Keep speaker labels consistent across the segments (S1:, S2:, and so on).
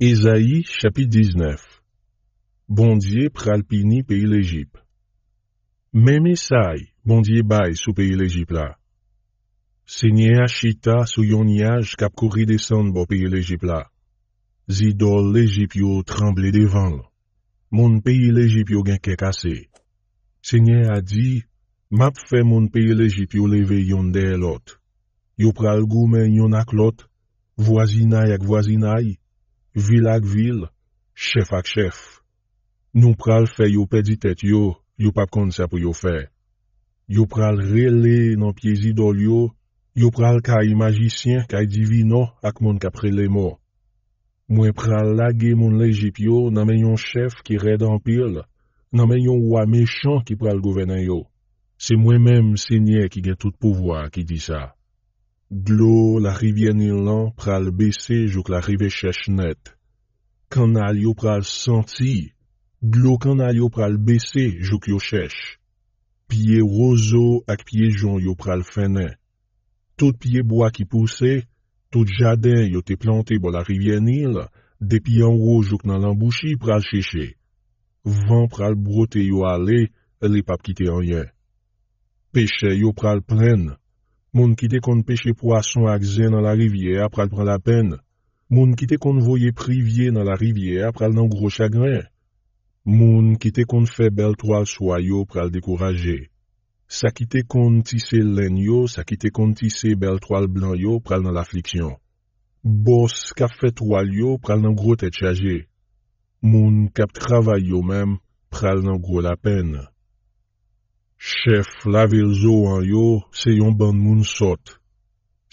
S1: Ezayi chapit 19 Bondye pralpini peyi lejip Meme say, bondye bay sou peyi lejip la. Senye a chita sou yon yaj kap kuri desan bo peyi lejip la. Zidol lejip yo tremble devan. Moun peyi lejip yo genke kase. Senye a di, map fe moun peyi lejip yo leve yon de elot. Yo pral goumen yon ak lot, wazinay ak wazinay, Vil ak vil, chef ak chef. Nou pral fe yo pedi tet yo, yo pap kon sa pou yo fe. Yo pral rele nan pye zidol yo, yo pral ka yi magisyen, ka yi divino ak moun kaprelemo. Mwen pral lage moun lejip yo nanmen yon chef ki redan pil, nanmen yon wwa mechon ki pral govenen yo. Se mwen menm senye ki gen tout pouvoa ki di sa. Glo la rivye nil lan pral bese jok la rive chesh net. Kanal yo pral senti. Glo kanal yo pral bese jok yo chesh. Pye rozo ak pye jon yo pral fene. Tout pye bo ak ipouse, tout jaden yo te plante bo la rivye nil, depi anro jok nan lan bouchi pral cheshe. Van pral brote yo ale, le pap kite anye. Peshe yo pral plen. Moun ki te pêche poisson poisson ak zen nan la rivière pral prend la peine. Moun ki te kon voye privier dans la rivière pral nan gros chagrin. Moun ki te kon belle toile toile pour pral décourager. Sa ki te kon tise len yo, sa ki te kon tise belle toile blan yo pral nan l'affliction. Bos ka fait toile yo pral nan gros tête chaje. Moun kap travay yo même pral nan la peine. Chef, la vil zo an yo, se yon ban moun sot.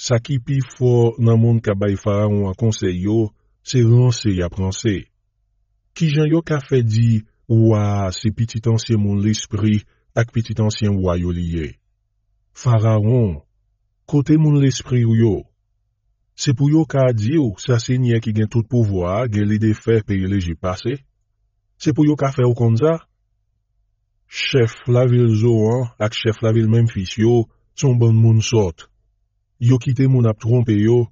S1: Sa ki pi fo nan moun kabay faraon an konsey yo, se yon se ya pranse. Ki jan yo ka fe di, waa, se pitit ansyen moun l'esprit ak pitit ansyen waa yo liye. Faraon, kote moun l'esprit yo. Se pou yo ka di ou, sa se nye ki gen tout pouvoa, gen li de fe pe ye leji pase? Se pou yo ka fe ou kon za? Chef la vil zo an ak chef la vil menm fis yo, son bon moun sot. Yo kite moun ap trompe yo.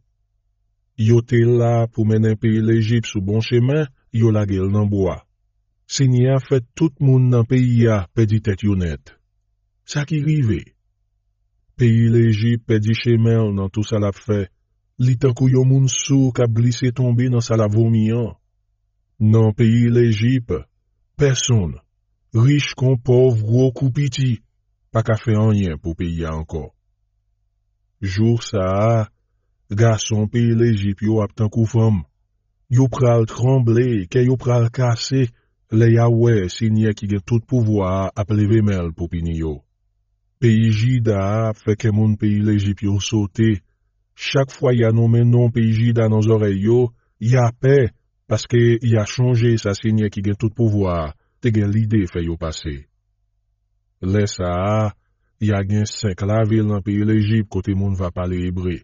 S1: Yo te la pou menen peyi lejip sou bon chemen, yo la gel nanboa. Se nye a fet tout moun nan peyi ya pedi tet yonet. Sa ki rive? Peyi lejip pedi chemen nan tout sa la fe. Li tankou yo moun sou kap glise tombe nan sa la vomian. Nan peyi lejip, personn. Rish kon pov gwo koupiti, pa ka fe anyen pou pi ya anko. Jou sa a, ga son pi lejip yo ap tan koufam. Yo pral tremble, ke yo pral kase, le ya we se nye ki gen tout pouvo a ap le vemel pou pi ni yo. Pi ji da fe ke moun pi lejip yo sote. Chak fwa ya nou men nou pi ji da nan zore yo, ya pe, paske ya chanje sa se nye ki gen tout pouvo a. te gen lide fe yo pase. Le sa a, ya gen senk la vil nan piye lejip kote moun va pale ebre.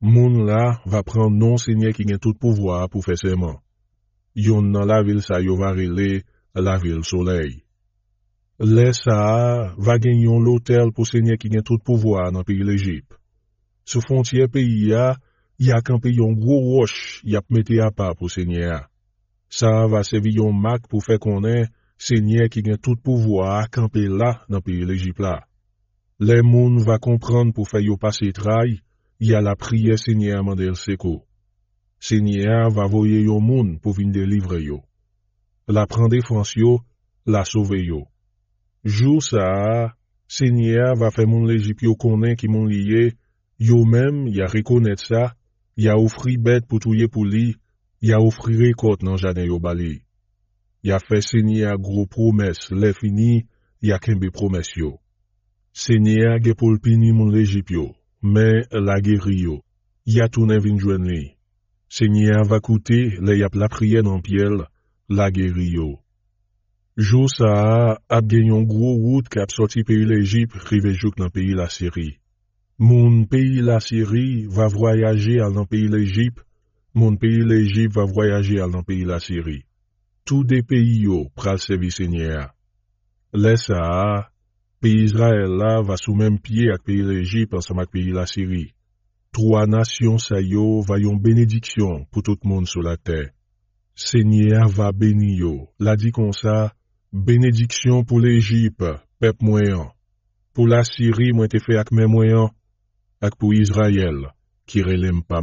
S1: Moun la, va prend non senye ki gen tout pouvoa pou fe seman. Yon nan la vil sa yo varile, la vil soley. Le sa a, va gen yon lotel pou senye ki gen tout pouvoa nan piye lejip. Sou fontye piye a, ya kan piyon gwo wosh yap mete a pa pou senye a. Sa a va sevi yon mak pou fe konen Senye ki gen tout pouvo a akampe la nan piye legipe la. Le moun va kompran pou fe yo pase trai, ya la priye senye a mandel seko. Senye a va voye yo moun pou vin delivre yo. La prende fans yo, la sove yo. Jou sa a, senye a va fe moun legipe yo konen ki moun liye, yo menm ya rekonet sa, ya ofri bet pou touye pou li, ya ofri rekot nan janen yo bali. Ya fe senye a gro promes le fini, ya kembe promes yo. Senye a gepol pini moun lejip yo, me la ge riyo. Ya toune vin jwen li. Senye a va koute le yap la prien anpiel, la ge riyo. Jo sa a, ap genyon gro wout kap soti peyi lejip rive jok nan peyi la siri. Moun peyi la siri va voyaje al nan peyi lejip, moun peyi lejip va voyaje al nan peyi la siri. Tous des pays yo, pral service seigneur. Laisse pays Israël va sous même pied avec pays l'Égypte ensemble avec pays la Syrie. Trois nations sa yo bénédiction pour tout le monde sur la terre. Seigneur va bénir. la dit comme ça, bénédiction pour l'Égypte, peuple moyen. Pour la Syrie, moi te fait avec même moyens, pour Israël, qui relève pas